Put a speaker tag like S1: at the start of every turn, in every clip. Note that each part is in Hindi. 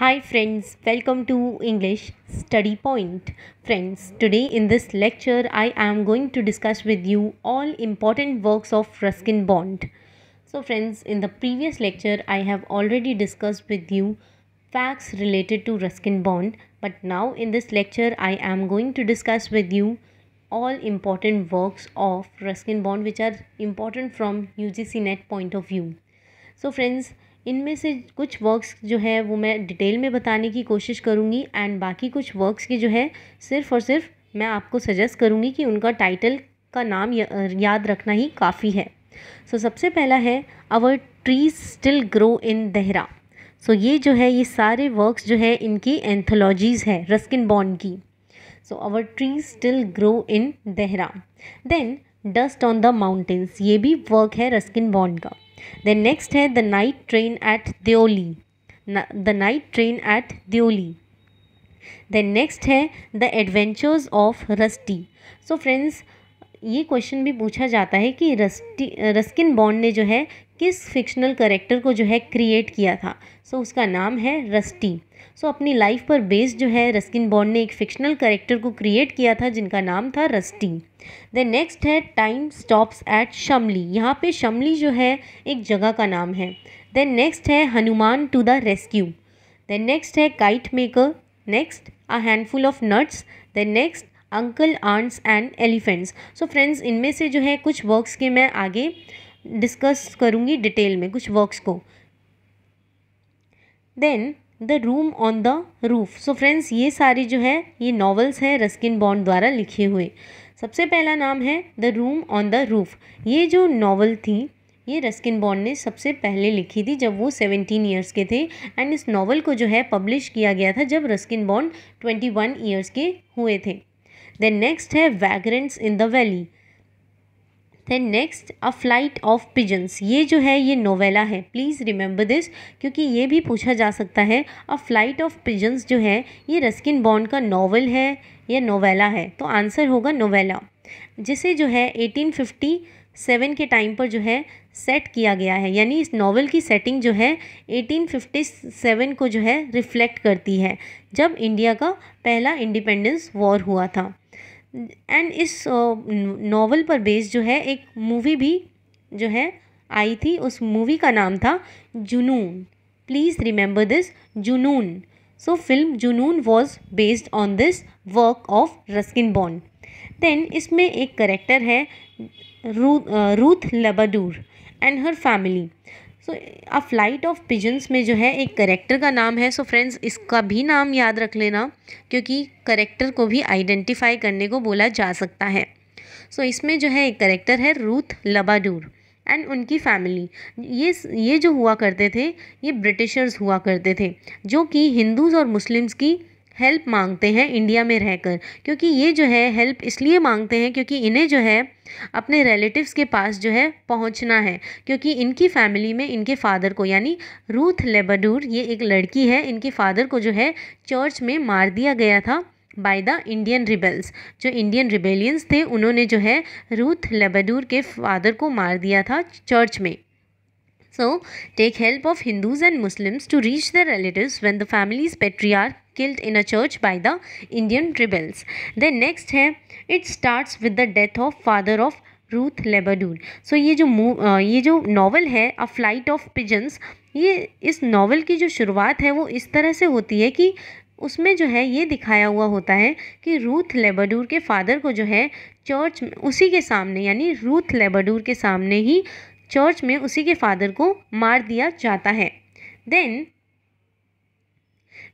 S1: Hi friends, welcome to English Study Point. Friends, today in this lecture I am going to discuss with you all important works of Ruskin Bond. So friends, in the previous lecture I have already discussed with you facts related to Ruskin Bond, but now in this lecture I am going to discuss with you all important works of Ruskin Bond which are important from UGC net point of view. So friends, इनमें से कुछ वर्क्स जो है वो मैं डिटेल में बताने की कोशिश करूँगी एंड बाकी कुछ वर्क्स की जो है सिर्फ़ और सिर्फ मैं आपको सजेस्ट करूँगी कि उनका टाइटल का नाम या, याद रखना ही काफ़ी है सो so, सबसे पहला है our trees still grow in Dehra so ये जो है ये सारे वर्क्स जो है इनकी एंथोलॉजीज़ है रस्किन बॉन्ड की so our trees still grow in Dehra then dust on the mountains ये भी वर्क है रस्किन बॉन्ड का देन नेक्स्ट है the night train at Deoli the night train at Deoli then next है the adventures of Rusty so friends ये क्वेश्चन भी पूछा जाता है कि रस्टी रस्किन बॉन्ड ने जो है किस फिक्शनल करेक्टर को जो है क्रिएट किया था सो so, उसका नाम है रस्टी सो so, अपनी लाइफ पर बेस्ड जो है रस्किन बॉन्ड ने एक फिक्शनल करेक्टर को क्रिएट किया था जिनका नाम था रस्टी देन नेक्स्ट है टाइम स्टॉप्स एट शमली यहाँ पे शमली जो है एक जगह का नाम है देन नेक्स्ट है Hanuman to the rescue then next है kite maker next a handful of nuts then next uncle aunts and elephants so friends इनमें से जो है कुछ वर्क्स के मैं आगे डिस्कस करूँगी डिटेल में कुछ वर्क्स को then the room on the roof so friends ये सारी जो है ये नॉवेल्स हैं रस्किन बॉन्ड द्वारा लिखे हुए सबसे पहला नाम है the room on the roof ये जो नॉवल थी ये रस्किन बॉन्ड ने सबसे पहले लिखी थी जब वो सेवेंटीन ईयर्स के थे एंड इस नॉवल को जो है पब्लिश किया गया था जब Ruskin Bond twenty one years के हुए थे देन नेक्स्ट है vagrants in the valley then next a flight of pigeons ये जो है ये नोवेला है प्लीज़ रिमेंबर दिस क्योंकि ये भी पूछा जा सकता है अ फ्लाइट ऑफ पिजन्स जो है ये रस्किन बॉन्ड का नावल है या नोवेला है तो आंसर होगा नोवेला जिसे जो है 1857 के टाइम पर जो है सेट किया गया है यानी इस नावल की सेटिंग जो है 1857 को जो है रिफ्लेक्ट करती है जब इंडिया का पहला इंडिपेंडेंस वॉर हुआ था एंड इस नावल पर बेस्ड जो है एक मूवी भी जो है आई थी उस मूवी का नाम था जुनून please remember this Junoon so film Junoon was based on this work of Ruskin Bond then इसमें एक करेक्टर है रू Ruth Labadoor and her family so a flight of pigeons में जो है एक करेक्टर का नाम है सो फ्रेंड्स इसका भी नाम याद रख लेना क्योंकि करेक्टर को भी आइडेंटिफाई करने को बोला जा सकता है सो so इसमें जो है एक करेक्टर है रूथ लबाडूर एंड उनकी फैमिली ये ये जो हुआ करते थे ये ब्रिटिशर्स हुआ करते थे जो कि हिंदूज़ और मुस्लिम्स की हेल्प मांगते हैं इंडिया में रहकर क्योंकि ये जो है हेल्प इसलिए मांगते हैं क्योंकि इन्हें जो है अपने रिलेटिव्स के पास जो है पहुंचना है क्योंकि इनकी फैमिली में इनके फादर को यानी रूथ लेबाडूर ये एक लड़की है इनके फादर को जो है चर्च में मार दिया गया था बाय द इंडियन रिबल्स जो इंडियन रिबेलियंस थे उन्होंने जो है रूथ लेबाडूर के फादर को मार दिया था चर्च में so take help of Hindus and Muslims to reach the relatives when the family's patriarch killed in a church by the Indian rebels. Then next है it starts with the death of father of Ruth Labadoor so ये जो मू ये जो नावल है अ फ्लाइट ऑफ पिजन्स ये इस नावल की जो शुरुआत है वो इस तरह से होती है कि उसमें जो है ये दिखाया हुआ होता है कि रूथ लेबाडूर के फादर को जो है चर्च उसी के सामने यानी रूथ लेबाडूर के सामने ही चर्च में उसी के फादर को मार दिया जाता है देन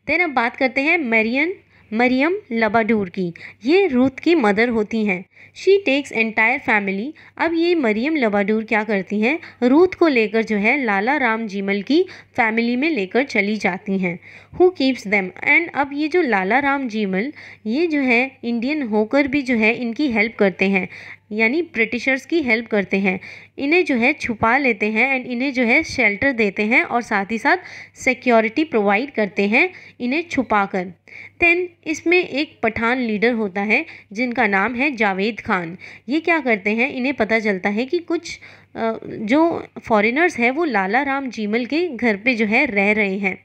S1: देन अब बात करते हैं मैरियन मरियम लबाडूर की ये रूथ की मदर होती हैं शी टेक्स एंटायर फैमिली अब ये मरियम लबाडूर क्या करती हैं रूथ को लेकर जो है लाला राम जीमल की फैमिली में लेकर चली जाती हैं हु कीप्स देम एंड अब ये जो लाला राम जीमल ये जो है इंडियन होकर भी जो है इनकी हेल्प करते हैं यानी ब्रिटिशर्स की हेल्प करते हैं इन्हें जो है छुपा लेते हैं एंड इन्हें जो है शेल्टर देते हैं और साथ ही साथ सिक्योरिटी प्रोवाइड करते हैं इन्हें छुपा कर देन इसमें एक पठान लीडर होता है जिनका नाम है जावेद खान ये क्या करते हैं इन्हें पता चलता है कि कुछ जो फॉरेनर्स है वो लाला राम जीमल के घर पे जो है रह रहे हैं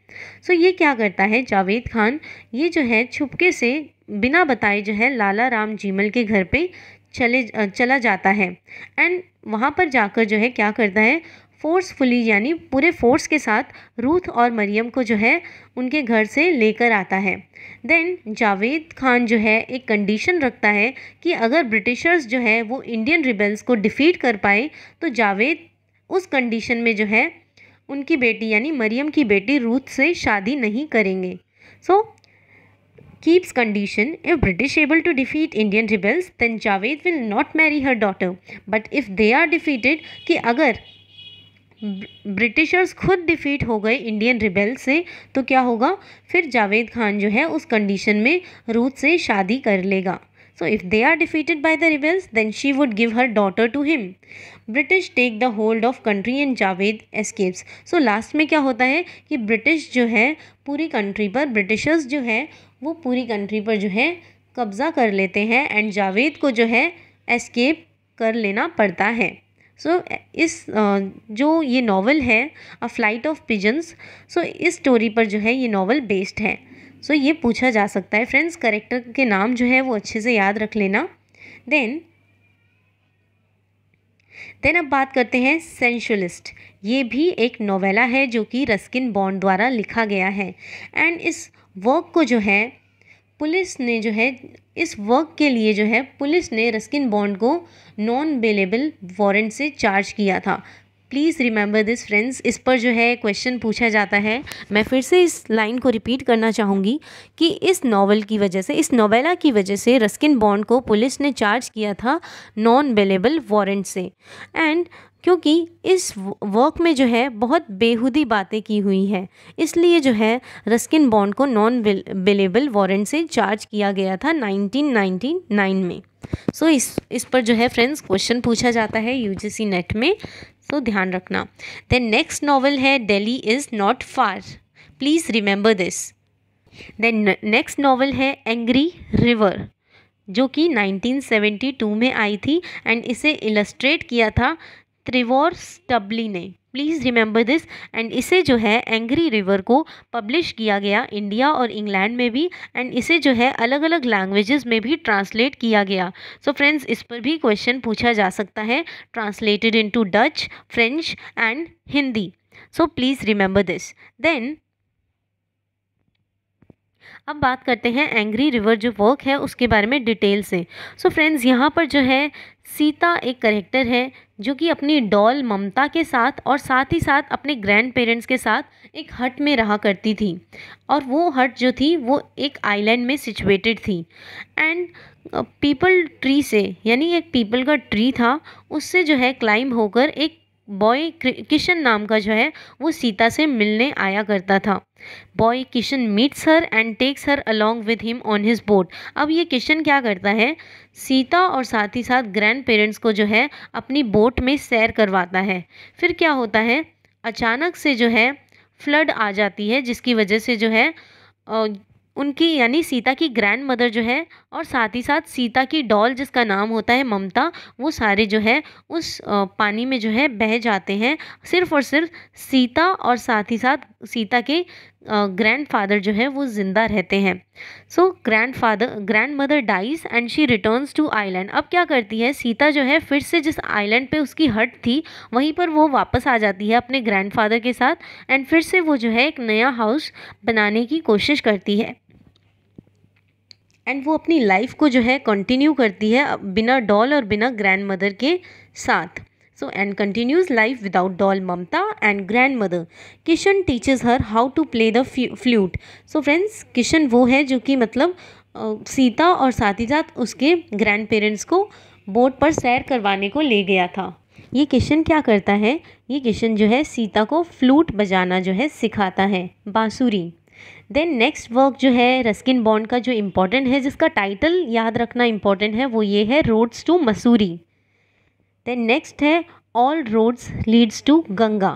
S1: सो ये क्या करता है जावेद खान ये जो है छुपके से बिना बताए जो है लाला राम जीमल के घर पे चले चला जाता है एंड वहाँ पर जाकर जो है क्या करता है फ़ोर्सफुली यानी पूरे फोर्स के साथ रूथ और मरियम को जो है उनके घर से लेकर आता है देन जावेद खान जो है एक कंडीशन रखता है कि अगर ब्रिटिशर्स जो है वो इंडियन रिबल्स को डिफ़ीट कर पाए तो जावेद उस कंडीशन में जो है उनकी बेटी यानी मरियम की बेटी रूथ से शादी नहीं करेंगे so so, condition if British able to defeat Indian indian rebels Javed will not marry her daughter but if they are defeated कि अगर ब्रिटिशर्स खुद डिफीट हो गए इंडियन रिबेल से तो क्या होगा फिर जावेद खान जो है उस कंडीशन में रूथ से शादी कर लेगा so if they are defeated by the rebels then she would give her daughter to him British take the hold of country and Javed escapes so last में क्या होता है कि ब्रिटिश जो है पूरी कंट्री पर ब्रिटिशर्स जो है वो पूरी कंट्री पर जो है कब्जा कर लेते हैं एंड जावेद को जो है एस्केप कर लेना पड़ता है सो so, इस जो ये नावल है a flight of pigeons so इस स्टोरी पर जो है ये नावल बेस्ड है सो so, ये पूछा जा सकता है फ्रेंड्स करेक्टर के नाम जो है वो अच्छे से याद रख लेना देन देन अब बात करते हैं सेंशुलिस्ट ये भी एक नोवेला है जो कि रस्किन बॉन्ड द्वारा लिखा गया है एंड इस वर्क को जो है पुलिस ने जो है इस वर्क के लिए जो है पुलिस ने रस्किन बॉन्ड को नॉन बेलेबल वारंट से चार्ज किया था प्लीज़ रिमेंबर दिस फ्रेंड्स इस पर जो है क्वेश्चन पूछा जाता है मैं फिर से इस लाइन को रिपीट करना चाहूँगी कि इस नावल की वजह से इस नोवेला की वजह से रस्किन बॉन्ड को पुलिस ने चार्ज किया था नॉन बेलेबल वारंट से एंड क्योंकि इस वर्क में जो है बहुत बेहूदी बातें की हुई हैं इसलिए जो है रस्किन बॉन्ड को नॉन बेलेबल वारंट से चार्ज किया गया था 1999 में सो so, इस इस पर जो है फ्रेंड्स क्वेश्चन पूछा जाता है यूजीसी नेट में सो so, ध्यान रखना देन नेक्स्ट नॉवल है Delhi is not far please remember this then next novel है एंग्री रिवर जो कि 1972 में आई थी एंड इसे इलस्ट्रेट किया था त्रिवोर स्टबली ने प्लीज़ रिमेंबर दिस एंड इसे जो है एंग्री रिवर को पब्लिश किया गया इंडिया और इंग्लैंड में भी एंड इसे जो है अलग अलग लैंग्वेजेस में भी ट्रांसलेट किया गया सो so फ्रेंड्स इस पर भी क्वेश्चन पूछा जा सकता है translated into Dutch French and Hindi so please remember this then अब बात करते हैं एंग्री रिवर जो वर्क है उसके बारे में डिटेल से सो फ्रेंड्स यहाँ पर जो है सीता एक करेक्टर है जो कि अपनी डॉल ममता के साथ और साथ ही साथ अपने ग्रैंड पेरेंट्स के साथ एक हट में रहा करती थी और वो हट जो थी वो एक आइलैंड में सिचुएटेड थी एंड पीपल ट्री से यानी एक पीपल का ट्री था उससे जो है क्लाइम होकर एक बॉय किशन नाम का जो है वो सीता से मिलने आया करता था boy Kishan meets her and takes her along with him on his boat अब ये किशन क्या करता है सीता और साथ ही साथ ग्रैंड पेरेंट्स को जो है अपनी बोट में सैर करवाता है फिर क्या होता है अचानक से जो है फ्लड आ जाती है जिसकी वजह से जो है उनकी यानी सीता की ग्रैंड मदर जो है और साथ ही साथ सीता की डॉल जिसका नाम होता है ममता वो सारे जो है उस पानी में जो है बह जाते हैं सिर्फ और सिर्फ सीता और साथ ही साथ सीता के ग्रैंडफादर जो है वो ज़िंदा रहते हैं so grandfather grandmother dies and she returns to island अब क्या करती है सीता जो है फिर से जिस आइलैंड पे उसकी हट थी वहीं पर वो वापस आ जाती है अपने ग्रैंडफादर के साथ एंड फिर से वो जो है एक नया हाउस बनाने की कोशिश करती है एंड वो अपनी लाइफ को जो है कंटिन्यू करती है बिना डॉल और बिना ग्रैंड मदर के साथ so and continues life without doll mamta and grandmother kishan teaches her how to play the flute so friends kishan wo hai jo ki matlab uh, sita aur sathi sath uske grandparents ko boat par sair karwane ko le gaya tha ये किशन क्या करता है ये किशन जो है सीता को फ्लूट बजाना जो है सिखाता है बांसुरी देन नेक्स्ट वर्क जो है रस्किन बॉन्ड का जो इम्पोर्टेंट है जिसका टाइटल याद रखना इम्पोर्टेंट है वो ये है roads to Mussoorie then next है all roads leads to Ganga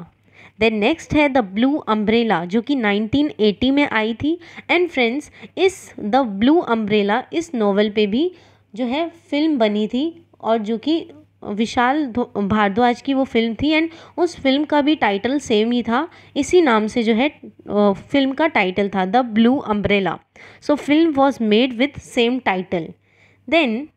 S1: then next है द ब्लू अम्ब्रेला जो कि 1980 में आई थी एंड फ्रेंड्स इस द ब्लू अम्ब्रेला इस नॉवल पे भी जो है फिल्म बनी थी और जो कि विशाल भारद्वाज की वो फिल्म थी एंड उस फिल्म का भी टाइटल सेम ही था इसी नाम से जो है फिल्म का टाइटल था the blue umbrella so film was made with same title then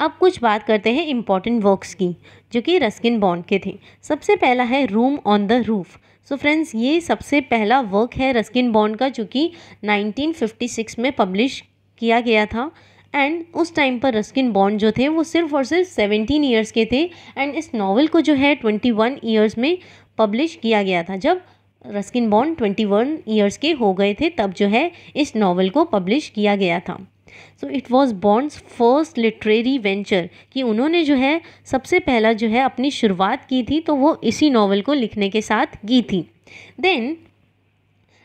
S1: अब कुछ बात करते हैं इम्पॉर्टेंट वर्क्स की जो कि रस्किन बॉन्ड के थे सबसे पहला है room on the roof so so friends ये सबसे पहला वर्क है रस्किन बॉन्ड का जो कि 1956 में पब्लिश किया गया था एंड उस टाइम पर रस्किन बॉन्ड जो थे वो सिर्फ और सिर्फ सेवेंटीन ईयर्स के थे एंड इस नावल को जो है ट्वेंटी वन ईयर्स में पब्लिश किया गया था जब Ruskin Bond twenty one years के हो गए थे तब जो है इस नावल को पब्लिश किया गया था so it was Bond's first literary venture कि उन्होंने जो है सबसे पहला जो है अपनी शुरुआत की थी तो वो इसी नावल को लिखने के साथ की थी then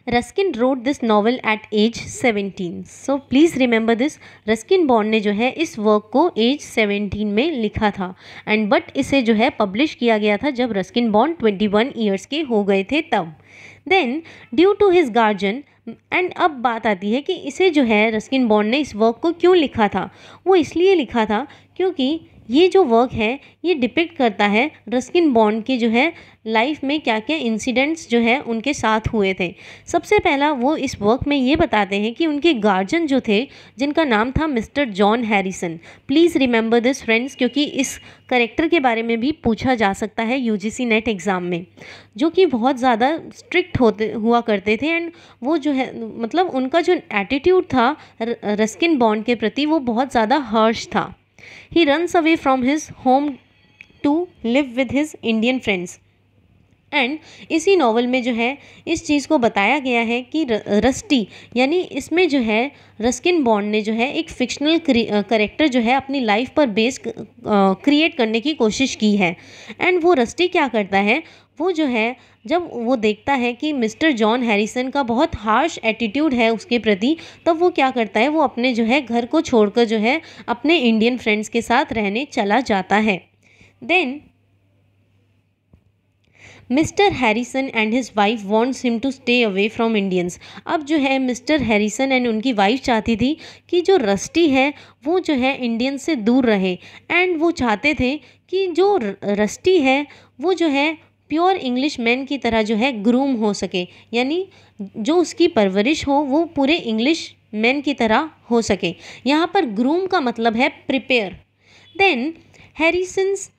S1: Ruskin wrote this novel at age seventeen so please remember this Ruskin Bond ने जो है इस वर्क को एज सेवेंटीन में लिखा था एंड बट इसे जो है पब्लिश किया गया था जब रस्किन बॉन्ड वन ईयर्स के हो गए थे तब then due to his guardian and अब बात आती है कि इसे जो है रस्किन बॉन्ड ने इस वर्क को क्यों लिखा था वो इसलिए लिखा था क्योंकि ये जो वर्क है ये डिपिक्ट करता है रस्किन बॉन्ड के जो है लाइफ में क्या क्या इंसिडेंट्स जो है उनके साथ हुए थे सबसे पहला वो इस वर्क में ये बताते हैं कि उनके गार्जियन जो थे जिनका नाम था mister John Harrison please remember this friends क्योंकि इस करेक्टर के बारे में भी पूछा जा सकता है यू नेट एग्ज़ाम में जो कि बहुत ज़्यादा स्ट्रिक्ट होते हुआ करते थे एंड वो जो है मतलब उनका जो एटीट्यूड था रस्किन बॉन्ड के प्रति वो बहुत ज़्यादा हर्ष था He runs away from his home to live with his Indian friends and इसी नावल में जो है इस चीज़ को बताया गया है कि रस्टी यानी इसमें जो है रस्किन बॉन्ड ने जो है एक फिक्शनल करेक्टर जो है अपनी लाइफ पर बेस क्रिएट करने की कोशिश की है एंड वो रस्टी क्या करता है वो जो है जब वो देखता है कि मिस्टर जॉन हैरिसन का बहुत हार्श एटीट्यूड है उसके प्रति तब वो क्या करता है वो अपने जो है घर को छोड़कर जो है अपने इंडियन फ्रेंड्स के साथ रहने चला जाता है then mister Harrison and his wife wants him to stay away from Indians अब जो है मिस्टर हैरिसन एंड उनकी वाइफ चाहती थी कि जो रस्टी है वो जो है इंडियन से दूर रहे एंड वो चाहते थे कि जो रस्टी है वो जो है प्योर इंग्लिश मैन की तरह जो है ग्रूम हो सके यानी जो उसकी परवरिश हो वो पूरे इंग्लिश मैन की तरह हो सके यहाँ पर ग्रूम का मतलब है prepare then Harrison's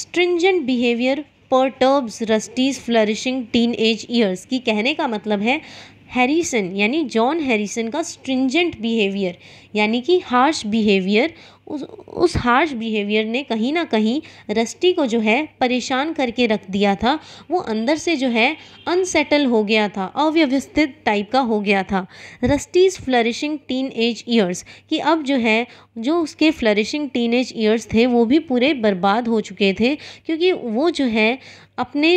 S1: stringent behaviour perturbs Rusty's flourishing teenage years की कहने का मतलब है हैरिसन यानी जॉन हैरिसन का स्ट्रिंजेंट बिहेवियर यानी कि हार्श बिहेवियर उस उस हार्श बिहेवियर ने कहीं ना कहीं रस्टी को जो है परेशान करके रख दिया था वो अंदर से जो है अनसेटल हो गया था अव्यवस्थित टाइप का हो गया था Rusty's flourishing teenage years कि अब जो है जो उसके फ्लरिशिंग टीन एज ईयर्स थे वो भी पूरे बर्बाद हो चुके थे क्योंकि वो जो है अपने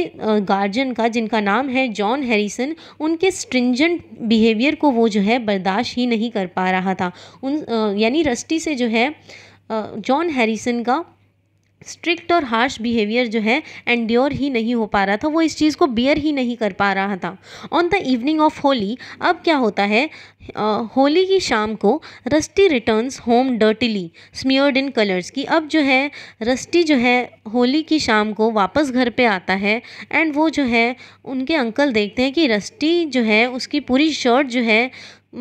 S1: गार्जियन का जिनका नाम है जॉन हैरिसन उनके स्ट्रिंजेंट बिहेवियर को वो जो है बर्दाश्त ही नहीं कर पा रहा था उन यानी रस्टी से जो है जॉन हैरिसन का स्ट्रिक्ट और हार्श बिहेवियर जो है एंड्योर ही नहीं हो पा रहा था वो इस चीज़ को बियर ही नहीं कर पा रहा था on the evening of Holi अब क्या होता है होली की शाम को Rusty returns home dirtily smeared in colours की अब जो है रस्टी जो है होली की शाम को वापस घर पे आता है एंड वो जो है उनके अंकल देखते हैं कि रस्टी जो है उसकी पूरी शर्ट जो है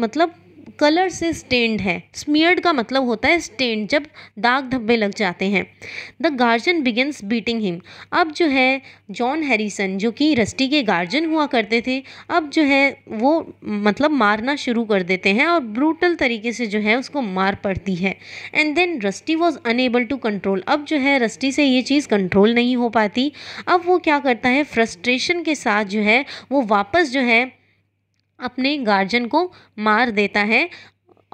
S1: मतलब कलर से स्टेंड है स्मियर्ड का मतलब होता है स्टेंड जब दाग धब्बे लग जाते हैं the guardian begins beating him अब जो है जॉन हैरिसन जो कि रस्टी के गार्जन हुआ करते थे अब जो है वो मतलब मारना शुरू कर देते हैं और ब्रूटल तरीके से जो है उसको मार पड़ती है and then Rusty was unable to control अब जो है रस्टी से ये चीज़ कंट्रोल नहीं हो पाती अब वो क्या करता है फ्रस्ट्रेशन के साथ जो है वो वापस जो है अपने गार्जियन को मार देता है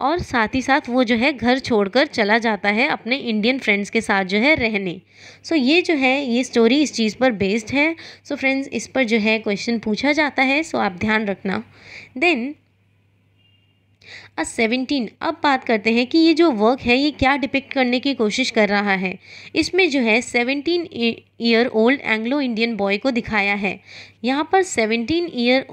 S1: और साथ ही साथ वो जो है घर छोड़कर चला जाता है अपने इंडियन फ्रेंड्स के साथ जो है रहने सो so, ये जो है ये स्टोरी इस चीज़ पर बेस्ड है सो so, फ्रेंड्स इस पर जो है क्वेश्चन पूछा जाता है सो so आप ध्यान रखना देन अब सेवेंटीन अब बात करते हैं कि ये जो वर्क है ये क्या डिपेक्ट करने की कोशिश कर रहा है इसमें जो है seventeen year old Anglo Indian boy को दिखाया है यहाँ पर seventeen year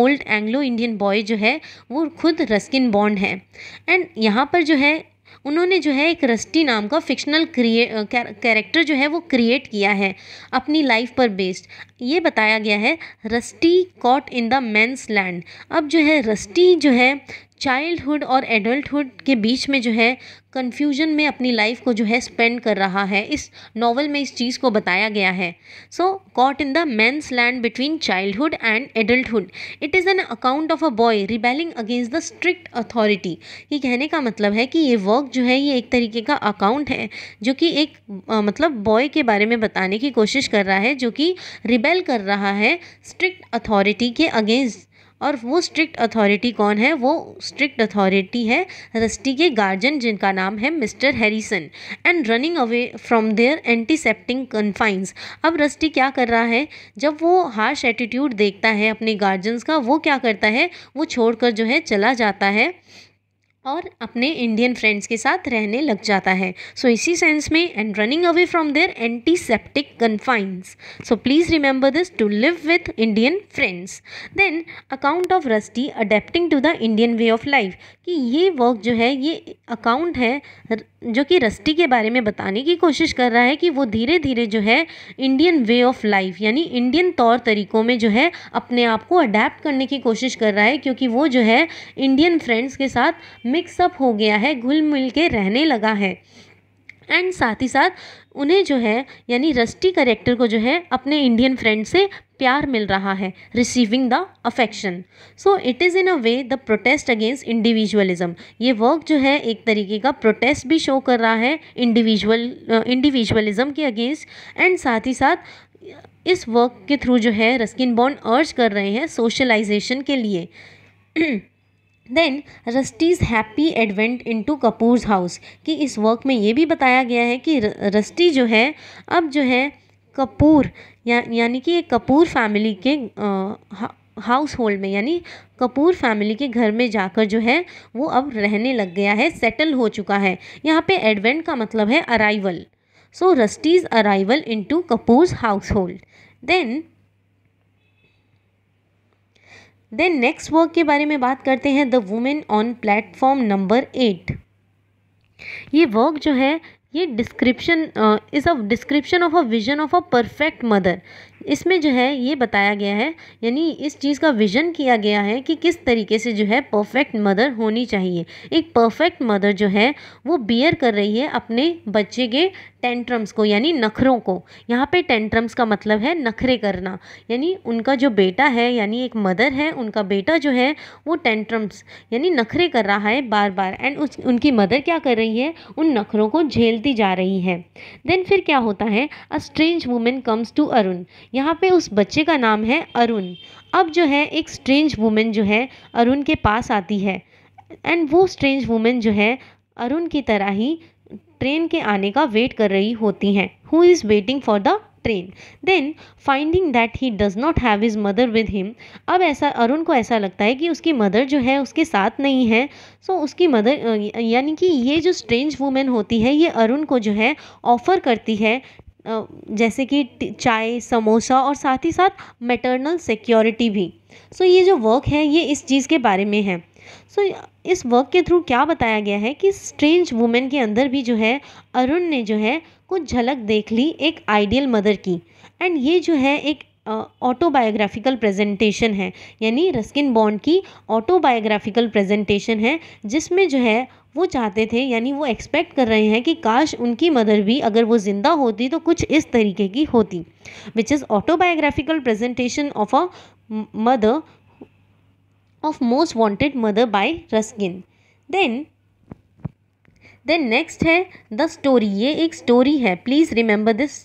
S1: old Anglo Indian boy जो है वो खुद रस्किन बॉन्ड है एंड यहाँ पर जो है उन्होंने जो है एक रस्टी नाम का फिक्शनल क्रिए कैरेक्टर जो है वो क्रिएट किया है अपनी लाइफ पर बेस्ड ये बताया गया है Rusty caught in the man's land अब जो है रस्टी जो है चाइल्डहुड और एडल्टहुड के बीच में जो है कन्फ्यूजन में अपनी लाइफ को जो है स्पेंड कर रहा है इस नॉवल में इस चीज़ को बताया गया है so caught in the man's land between childhood and adulthood it is an account of a boy rebelling against the strict authority ये कहने का मतलब है कि ये वर्क जो है ये एक तरीके का अकाउंट है जो कि एक आ, मतलब बॉय के बारे में बताने की कोशिश कर रहा है जो कि रिबेल कर रहा है स्ट्रिक्ट अथॉरिटी के अगेंस्ट और वो स्ट्रिक्ट अथॉरिटी कौन है वो स्ट्रिक्ट अथॉरिटी है रस्टी के गार्जियन जिनका नाम है mister Harrison and running away from their antiseptic confines अब रस्टी क्या कर रहा है जब वो हार्श एटीट्यूड देखता है अपने गार्जियंस का वो क्या करता है वो छोड़कर जो है चला जाता है और अपने इंडियन फ्रेंड्स के साथ रहने लग जाता है सो so, इसी सेंस में and running away from their antiseptic confines so please remember this to live with Indian friends then account of Rusty adapting to the Indian way of life कि ये वर्क जो है ये अकाउंट है जो कि रस्टी के बारे में बताने की कोशिश कर रहा है कि वो धीरे धीरे जो है इंडियन वे ऑफ लाइफ यानी इंडियन तौर तरीक़ों में जो है अपने आप को अडेप्ट करने की कोशिश कर रहा है क्योंकि वो जो है इंडियन फ्रेंड्स के साथ मिक्सअप हो गया है घुल मिल के रहने लगा है एंड साथ ही साथ उन्हें जो है यानी रस्टी करेक्टर को जो है अपने इंडियन फ्रेंड से प्यार मिल रहा है receiving the affection so it is in a way the protest against individualism ये वर्क जो है एक तरीके का प्रोटेस्ट भी शो कर रहा है इंडिविजुअल इंडिविजुअलिज्म के अगेंस्ट एंड साथ ही साथ इस वर्क के थ्रू जो है रस्किन बॉन्ड अर्ज कर रहे हैं सोशलाइजेशन के लिए then Rusty's happy advent into Kapoor's house कि इस वर्क में ये भी बताया गया है कि रस्टी जो है अब जो है कपूर या यानी कि एक कपूर फैमिली के हाउस होल्ड में यानी कपूर फैमिली के घर में जाकर जो है वो अब रहने लग गया है सेटल हो चुका है यहाँ पे एडवेंट का मतलब है arrival so Rusty's arrival into Kapoor's household then then next work के बारे में बात करते हैं the women on platform number eight ये वर्क जो है ये description is a description of a vision of a perfect mother इसमें जो है ये बताया गया है यानी इस चीज़ का विजन किया गया है कि किस तरीके से जो है परफेक्ट मदर होनी चाहिए एक परफेक्ट मदर जो है वो बियर कर रही है अपने बच्चे के टेंट्रम्स को यानी नखरों को यहाँ पे टेंट्रम्स का मतलब है नखरे करना यानी उनका जो बेटा है यानी एक मदर है उनका बेटा जो है वो टेंट्रम्स यानी नखरे कर रहा है बार बार एंड उस उनकी मदर क्या कर रही है उन नखरों को झेलती जा रही है देन फिर क्या होता है a strange women comes to Arun यहाँ पे उस बच्चे का नाम है अरुण अब जो है एक स्ट्रेंज वुमेन जो है अरुण के पास आती है एंड वो स्ट्रेंज वुमेन जो है अरुण की तरह ही ट्रेन के आने का वेट कर रही होती हैं who is waiting for the train then finding that he does not have is mother with him अब ऐसा अरुण को ऐसा लगता है कि उसकी मदर जो है उसके साथ नहीं है सो so उसकी मदर यानी कि ये जो स्ट्रेंज वूमेन होती है ये अरुण को जो है ऑफ़र करती है जैसे कि चाय समोसा और साथ ही साथ मेटर्नल सिक्योरिटी भी सो so ये जो वर्क है ये इस चीज़ के बारे में है सो so, इस वर्क के थ्रू क्या बताया गया है कि स्ट्रेंज वुमेन के अंदर भी जो है अरुण ने जो है कुछ झलक देख ली एक आइडियल मदर की एंड ये जो है एक ऑटोबायोग्राफिकल प्रेजेंटेशन है यानी रस्किन बॉन्ड की ऑटोबायोग्राफिकल प्रेजेंटेशन है जिसमें जो है वो चाहते थे यानी वो एक्सपेक्ट कर रहे हैं कि काश उनकी मदर भी अगर वो ज़िंदा होती तो कुछ इस तरीके की होती which is autobiographical presentation of a mother of most wanted mother by ruskin then then next hai the story ye ek story hai please remember this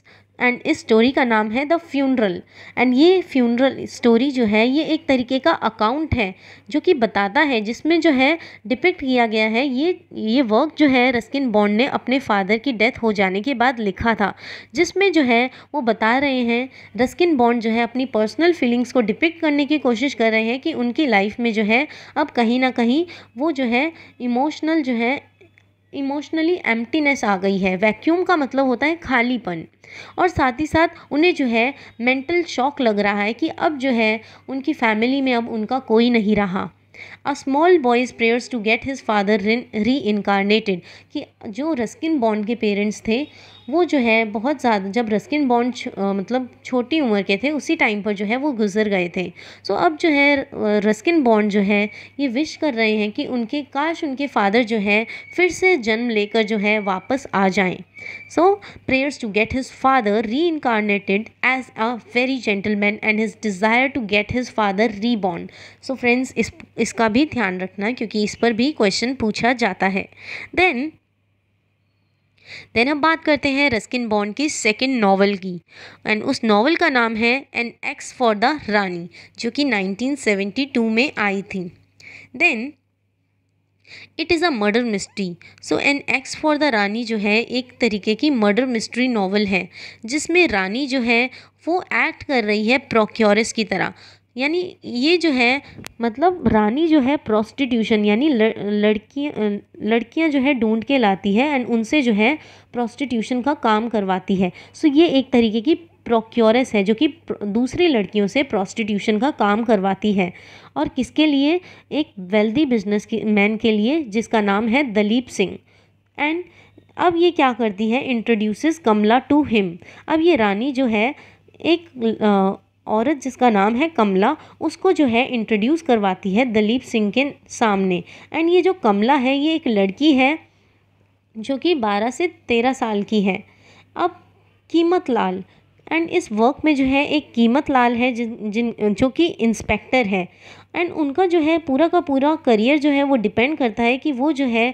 S1: and इस स्टोरी का नाम है द फ्यूनरल एंड ये फ्यूनरल स्टोरी जो है ये एक तरीके का अकाउंट है जो कि बताता है जिसमें जो है डिपिक्ट किया गया है ये ये वर्क जो है रस्किन बॉन्ड ने अपने फादर की डेथ हो जाने के बाद लिखा था जिसमें जो है वो बता रहे हैं रस्किन बॉन्ड जो है अपनी पर्सनल फीलिंग्स को डिपिक्ट करने की कोशिश कर रहे हैं कि उनकी लाइफ में जो है अब कहीं ना कहीं वो जो है इमोशनल जो है इमोशनली एम्प्टीनेस आ गई है वैक्यूम का मतलब होता है खालीपन और साथ ही साथ उन्हें जो है मेंटल शॉक लग रहा है कि अब जो है उनकी फैमिली में अब उनका कोई नहीं रहा a small boy's prayers to get his father reincarnated कि जो रस्किन बॉन्ड के पेरेंट्स थे वो जो है बहुत ज़्यादा जब रस्किन बॉन्ड मतलब छोटी उम्र के थे उसी टाइम पर जो है वो गुजर गए थे सो अब जो है रस्किन बॉन्ड जो है ये विश कर रहे हैं कि उनके काश उनके फादर जो है फिर से जन्म लेकर जो है वापस आ जाएं so prayers to get his father reincarnated as a very gentleman and his desire to get his father reborn so friends इस इसका भी ध्यान रखना क्योंकि इस पर भी क्वेश्चन पूछा जाता है देन देन अब बात करते हैं रस्किन बॉन्ड की सेकेंड नावल की एंड उस नावल का नाम है an axe for the Rani जो कि 1972 में आई थी then it is a murder mystery so an axe for the Rani जो है एक तरीके की मर्डर मिस्ट्री नावल है जिसमें रानी जो है वो एक्ट कर रही है प्रोक्योरस की तरह यानी ये जो है मतलब रानी जो है प्रोस्टिट्यूशन यानी लड़की लड़कियां जो है ढूंढ के लाती है एंड उनसे जो है प्रोस्टिट्यूशन का काम करवाती है सो ये एक तरीके की प्रोक्योरस है जो कि दूसरी लड़कियों से प्रोस्टिट्यूशन का काम करवाती है और किसके लिए एक वेल्दी बिजनेस मैन के लिए जिसका नाम है दलीप सिंह एंड अब ये क्या करती है इंट्रोड्यूसेस कमला टू हिम अब ये रानी जो है एक औरत जिसका नाम है कमला उसको जो है इंट्रोड्यूस करवाती है दलीप सिंह के सामने एंड ये जो कमला है ये एक लड़की है जो कि बारह से तेरह साल की है अब कीमत लाल एंड इस वर्क में जो है एक कीमत लाल है जिन जिन जो कि इंस्पेक्टर है एंड उनका जो है पूरा का पूरा करियर जो है वो डिपेंड करता है कि वो जो है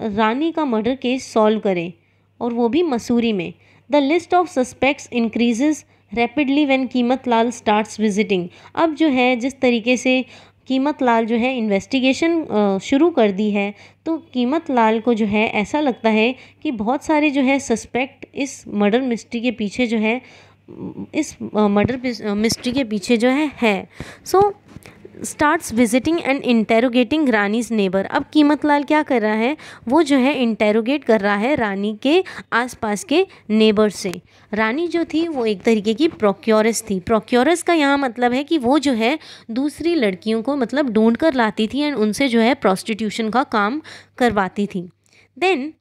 S1: रानी का मर्डर केस सॉल्व करें और वो भी मसूरी में the list of suspects increases rapidly when Keemat Lal starts visiting अब जो है जिस तरीके से कीमत लाल जो है इन्वेस्टिगेशन शुरू कर दी है तो कीमत लाल को जो है ऐसा लगता है कि बहुत सारे जो है सस्पेक्ट इस मर्डर मिस्ट्री के पीछे जो है इस मर्डर मिस्ट्री के पीछे जो है है so so, starts visiting and interrogating Rani's neighbour अब कीमत लाल क्या कर रहा है वो जो है इंटेरोगेट कर रहा है रानी के आसपास के नेबर से रानी जो थी वो एक तरीके की प्रोक्योरस थी प्रोक्योरस का यहाँ मतलब है कि वो जो है दूसरी लड़कियों को मतलब ढूंढ कर लाती थी एंड उनसे जो है प्रोस्टिट्यूशन का काम करवाती थी then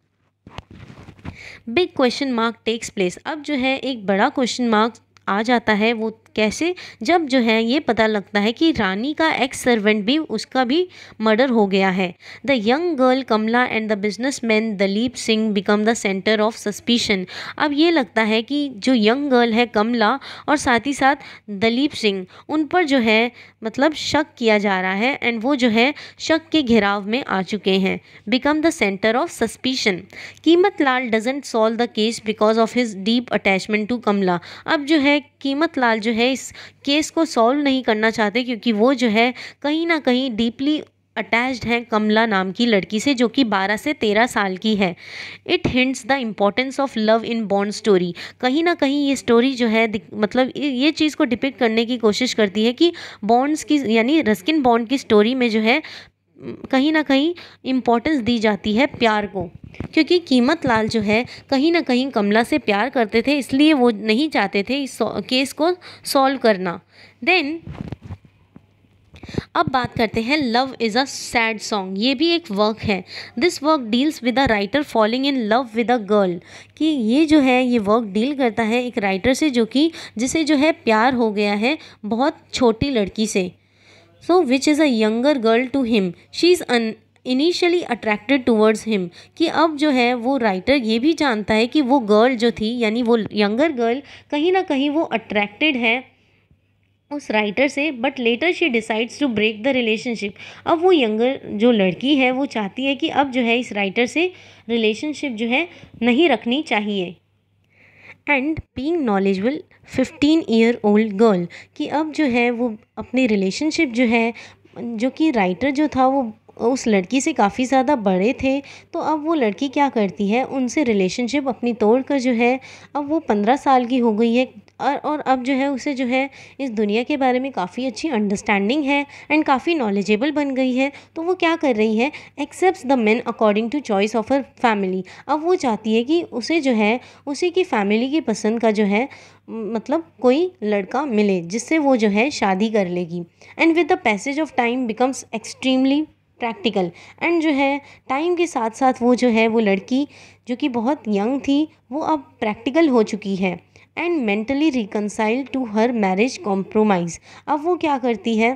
S1: big question mark takes place अब जो है एक बड़ा क्वेश्चन मार्क आ जाता है वो कैसे जब जो है ये पता लगता है कि रानी का एक्स सर्वेंट भी उसका भी मर्डर हो गया है the young girl Kamala and the businessman Dalip Singh become the centre of suspicion अब ये लगता है कि जो यंग गर्ल है कमला और साथ ही साथ दलीप सिंह उन पर जो है मतलब शक किया जा रहा है एंड वो जो है शक के घेराव में आ चुके हैं become the centre of suspicion Keemat Lal doesn't solve the case because of his deep attachment to Kamala अब जो है कीमत लाल जो है है इस केस को सॉल्व नहीं करना चाहते क्योंकि वो जो है कहीं ना कहीं डीपली अटैच्ड हैं कमला नाम की लड़की से जो कि 12 से 13 साल की है it hints the importance of love in Bond story कहीं ना कहीं ये स्टोरी जो है मतलब ये चीज़ को डिपिक्ट करने की कोशिश करती है कि बॉन्ड्स की यानी रस्किन बॉन्ड की स्टोरी में जो है कहीं ना कहीं इम्पोर्टेंस दी जाती है प्यार को क्योंकि कीमत लाल जो है कहीं ना कहीं कमला से प्यार करते थे इसलिए वो नहीं चाहते थे इस केस को सॉल्व करना देन अब बात करते हैं love is a sad song ये भी एक वर्क है this work deals with a writer falling in love with a girl कि ये जो है ये वर्क डील करता है एक राइटर से जो कि जिसे जो है प्यार हो गया है बहुत छोटी लड़की से so which is a younger girl to him she is an initially attracted towards him कि अब जो है वो राइटर ये भी जानता है कि वो गर्ल जो थी यानी वो यंगर गर्ल कहीं ना कहीं वो अट्रैक्टेड है उस राइटर से but later she decides to break the relationship अब वो यंगर जो लड़की है वो चाहती है कि अब जो है इस राइटर से रिलेशनशिप जो है नहीं रखनी चाहिए and being knowledgeable fifteen year old girl कि अब जो है वो अपनी रिलेशनशिप जो है जो कि राइटर जो था वो उस लड़की से काफ़ी ज़्यादा बड़े थे तो अब वो लड़की क्या करती है उनसे रिलेशनशिप अपनी तोड़ कर जो है अब वो पंद्रह साल की हो गई है और और अब जो है उसे जो है इस दुनिया के बारे में काफ़ी अच्छी अंडरस्टैंडिंग है एंड काफ़ी नॉलेजेबल बन गई है तो वो क्या कर रही है accept the man according to choice of her family अब वो चाहती है कि उसे जो है उसी की फैमिली की पसंद का जो है मतलब कोई लड़का मिले जिससे वो जो है शादी कर लेगी and with the passage of time becomes extremely practical and जो है टाइम के साथ साथ वो जो है वो लड़की जो कि बहुत यंग थी वो अब प्रैक्टिकल हो चुकी है and mentally reconcile to her marriage compromise अब वो क्या करती है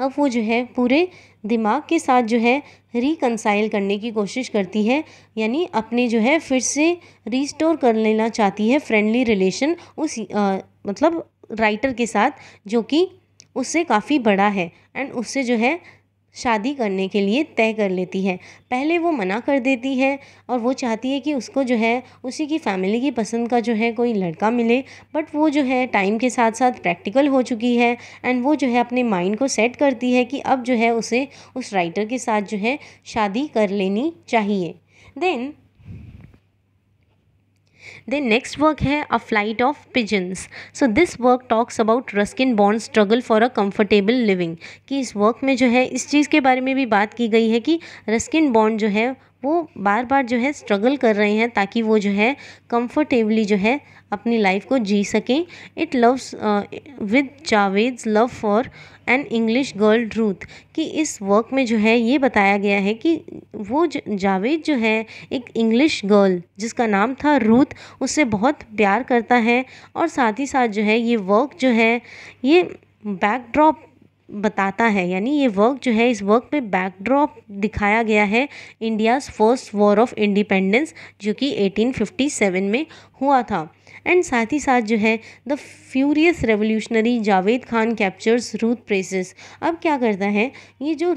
S1: अब वो जो है पूरे दिमाग के साथ जो है रिकनसाइल करने की कोशिश करती है यानी अपने जो है फिर से रिस्टोर कर लेना चाहती है फ्रेंडली रिलेशन उस आ, मतलब राइटर के साथ जो कि उससे काफ़ी बड़ा है एंड उससे जो है शादी करने के लिए तय कर लेती है पहले वो मना कर देती है और वो चाहती है कि उसको जो है उसी की फ़ैमिली की पसंद का जो है कोई लड़का मिले बट वो जो है टाइम के साथ साथ प्रैक्टिकल हो चुकी है एंड वो जो है अपने माइंड को सेट करती है कि अब जो है उसे उस राइटर के साथ जो है शादी कर लेनी चाहिए देन देन नेक्स्ट वर्क है a flight of pigeons so this work talks about Ruskin Bond struggle for a comfortable living कि इस वर्क में जो है इस चीज़ के बारे में भी बात की गई है कि रस्किन बॉन्ड जो है वो बार बार जो है स्ट्रगल कर रहे हैं ताकि वो जो है कंफर्टेबली जो है अपनी लाइफ को जी सकें it loves with Javed's love for an English girl Ruth कि इस वर्क में जो है ये बताया गया है कि वो ज, जावेद जो है एक इंग्लिश गर्ल जिसका नाम था रूथ उससे बहुत प्यार करता है और साथ ही साथ जो है ये वर्क जो है ये बैकड्रॉप बताता है यानी ये वर्क जो है इस वर्क पे बैकड्रॉप दिखाया गया है India's first war of independence जो कि 1857 में हुआ था एंड साथ ही साथ जो है the furious revolutionary Javed Khan captures Ruth presses अब क्या करता है ये जो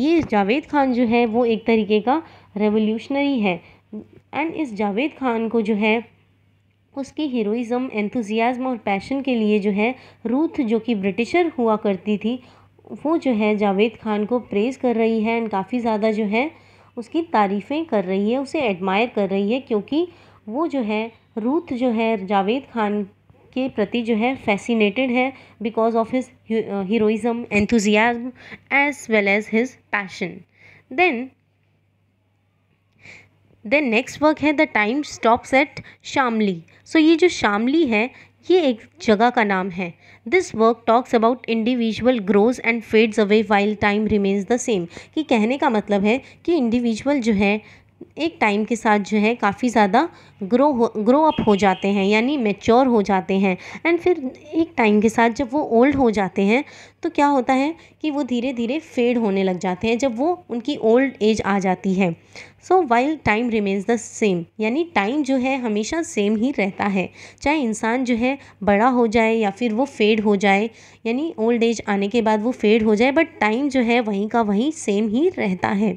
S1: ये जावेद खान जो है वो एक तरीके का रेवोल्यूशनरी है एंड इस जावेद खान को जो है उसकी हीरोइज़म एंथुजियाज्म और पैशन के लिए जो है रूथ जो कि ब्रिटिशर हुआ करती थी वो जो है जावेद खान को प्रेज़ कर रही है एंड काफ़ी ज़्यादा जो है उसकी तारीफ़ें कर रही है उसे एडमायर कर रही है क्योंकि वो जो है रूथ जो है जावेद खान के प्रति जो है फैसिनेटेड है because of his heroism enthusiasm as well as his passion then then next work है the time stops at Shamli so ये जो शामली है ये एक जगह का नाम है this work talks about individual grows and fades away while time remains the same कि कहने का मतलब है कि इंडिविजुअल जो है एक टाइम के साथ जो है काफ़ी ज़्यादा ग्रो हो ग्रो अप हो जाते हैं यानी मेच्योर हो जाते हैं एंड फिर एक टाइम के साथ जब वो ओल्ड हो जाते हैं तो क्या होता है कि वो धीरे धीरे फेड होने लग जाते हैं जब वो उनकी ओल्ड एज आ जाती है so while time remains the same यानी टाइम जो है हमेशा सेम ही रहता है चाहे इंसान जो है बड़ा हो जाए या फिर वो फेड हो जाए यानी ओल्ड एज आने के बाद वो फेड हो जाए बट टाइम जो है वहीं का वहीं सेम ही रहता है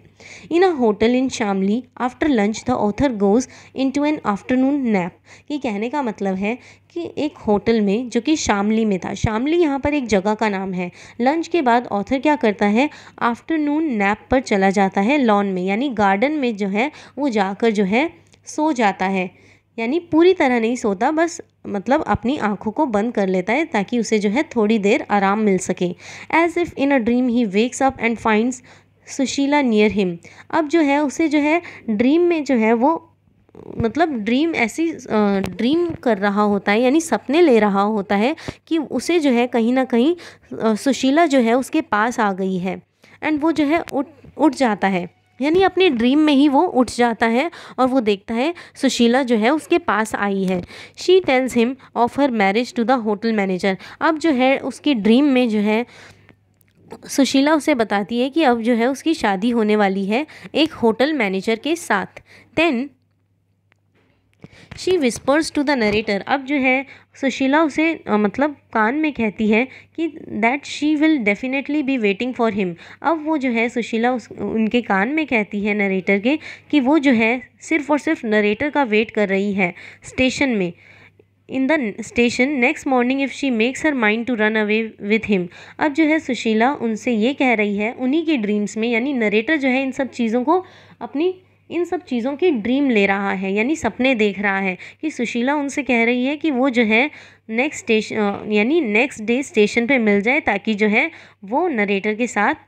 S1: in a hotel in Shamli after lunch the author goes into an afternoon nap ये कहने का मतलब है कि एक होटल में जो कि शामली में था शामली यहाँ पर एक जगह का नाम है लंच के बाद ऑथर क्या करता है आफ्टरनून नैप पर चला जाता है लॉन में यानी गार्डन में जो है वो जाकर जो है सो जाता है यानी पूरी तरह नहीं सोता बस मतलब अपनी आंखों को बंद कर लेता है ताकि उसे जो है थोड़ी देर आराम मिल सके as if in a dream he wakes up and finds Sushila near him अब जो है उसे जो है ड्रीम में जो है वो मतलब ड्रीम ऐसी ड्रीम कर रहा होता है यानी सपने ले रहा होता है कि उसे जो है कहीं ना कहीं सुशीला जो है उसके पास आ गई है एंड वो जो है उठ उठ जाता है यानी अपने ड्रीम में ही वो उठ जाता है और वो देखता है सुशीला जो है उसके पास आई है she tells him of her marriage to the hotel manager अब जो है उसकी ड्रीम में जो है सुशीला उसे बताती है कि अब जो है उसकी शादी होने वाली है एक होटल मैनेजर के साथ then she whispers to the narrator अब जो है सुशीला उसे आ, मतलब कान में कहती है कि that she will definitely be waiting for him अब वो जो है सुशीला उस उनके कान में कहती है नरेटर के कि वो जो है सिर्फ़ और सिर्फ नरेटर का वेट कर रही है स्टेशन में in the station next morning if she makes her mind to run away with him अब जो है सुशीला उनसे ये कह रही है उन्हीं के ड्रीम्स में यानी नरेटर जो है इन सब चीज़ों को अपनी इन सब चीज़ों की ड्रीम ले रहा है यानी सपने देख रहा है कि सुशीला उनसे कह रही है कि वो जो है नेक्स्ट स्टेशन यानी नेक्स्ट डे स्टेशन पे मिल जाए ताकि जो है वो नरेटर के साथ